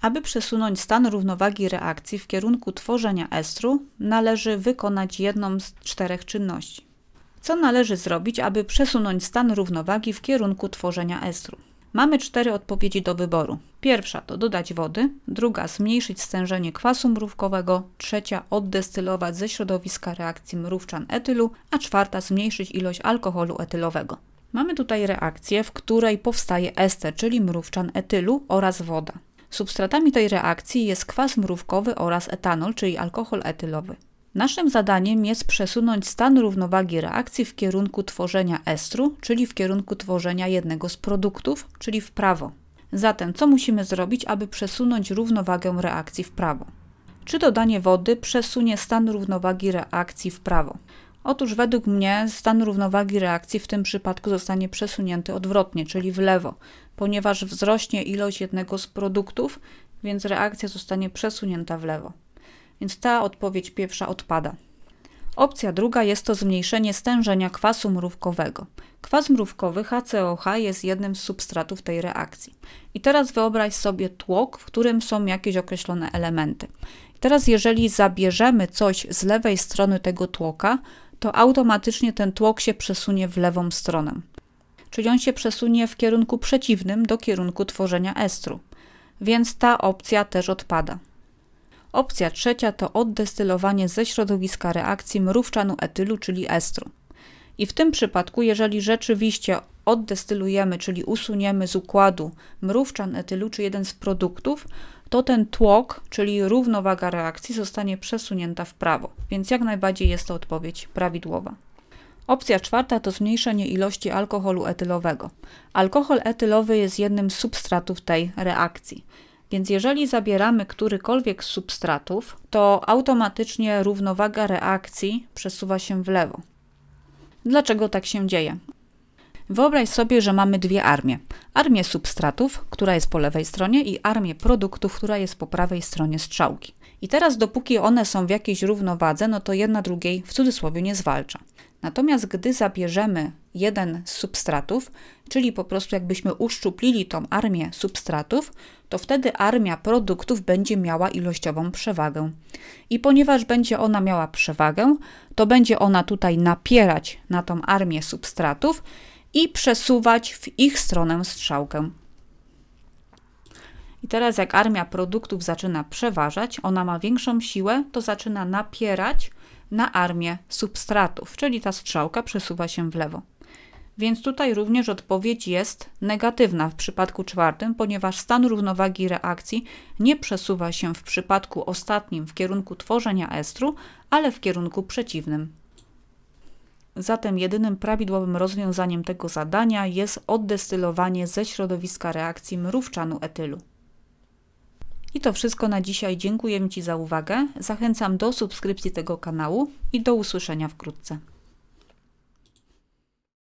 Aby przesunąć stan równowagi reakcji w kierunku tworzenia estru, należy wykonać jedną z czterech czynności. Co należy zrobić, aby przesunąć stan równowagi w kierunku tworzenia estru? Mamy cztery odpowiedzi do wyboru. Pierwsza to dodać wody, druga zmniejszyć stężenie kwasu mrówkowego, trzecia oddestylować ze środowiska reakcji mrówczan etylu, a czwarta zmniejszyć ilość alkoholu etylowego. Mamy tutaj reakcję, w której powstaje ester, czyli mrówczan etylu oraz woda. Substratami tej reakcji jest kwas mrówkowy oraz etanol, czyli alkohol etylowy. Naszym zadaniem jest przesunąć stan równowagi reakcji w kierunku tworzenia estru, czyli w kierunku tworzenia jednego z produktów, czyli w prawo. Zatem co musimy zrobić, aby przesunąć równowagę reakcji w prawo? Czy dodanie wody przesunie stan równowagi reakcji w prawo? Otóż według mnie stan równowagi reakcji w tym przypadku zostanie przesunięty odwrotnie, czyli w lewo, ponieważ wzrośnie ilość jednego z produktów, więc reakcja zostanie przesunięta w lewo. Więc ta odpowiedź pierwsza odpada. Opcja druga jest to zmniejszenie stężenia kwasu mrówkowego. Kwas mrówkowy HCOH jest jednym z substratów tej reakcji. I teraz wyobraź sobie tłok, w którym są jakieś określone elementy. teraz jeżeli zabierzemy coś z lewej strony tego tłoka, to automatycznie ten tłok się przesunie w lewą stronę. Czyli on się przesunie w kierunku przeciwnym do kierunku tworzenia estru. Więc ta opcja też odpada. Opcja trzecia to oddestylowanie ze środowiska reakcji mrówczanu etylu, czyli estru. I w tym przypadku, jeżeli rzeczywiście oddestylujemy, czyli usuniemy z układu mrówczan etylu, czy jeden z produktów, to ten tłok, czyli równowaga reakcji, zostanie przesunięta w prawo, więc jak najbardziej jest to odpowiedź prawidłowa. Opcja czwarta to zmniejszenie ilości alkoholu etylowego. Alkohol etylowy jest jednym z substratów tej reakcji. Więc jeżeli zabieramy którykolwiek z substratów, to automatycznie równowaga reakcji przesuwa się w lewo. Dlaczego tak się dzieje? Wyobraź sobie, że mamy dwie armie. Armię substratów, która jest po lewej stronie i armię produktów, która jest po prawej stronie strzałki. I teraz dopóki one są w jakiejś równowadze, no to jedna drugiej w cudzysłowie nie zwalcza. Natomiast gdy zabierzemy jeden z substratów, czyli po prostu jakbyśmy uszczuplili tą armię substratów, to wtedy armia produktów będzie miała ilościową przewagę. I ponieważ będzie ona miała przewagę, to będzie ona tutaj napierać na tą armię substratów i przesuwać w ich stronę strzałkę. I teraz, jak armia produktów zaczyna przeważać, ona ma większą siłę, to zaczyna napierać na armię substratów, czyli ta strzałka przesuwa się w lewo. Więc tutaj również odpowiedź jest negatywna w przypadku czwartym, ponieważ stan równowagi reakcji nie przesuwa się w przypadku ostatnim w kierunku tworzenia estru, ale w kierunku przeciwnym. Zatem jedynym prawidłowym rozwiązaniem tego zadania jest oddestylowanie ze środowiska reakcji mrówczanu etylu. I to wszystko na dzisiaj. Dziękuję Ci za uwagę. Zachęcam do subskrypcji tego kanału i do usłyszenia wkrótce.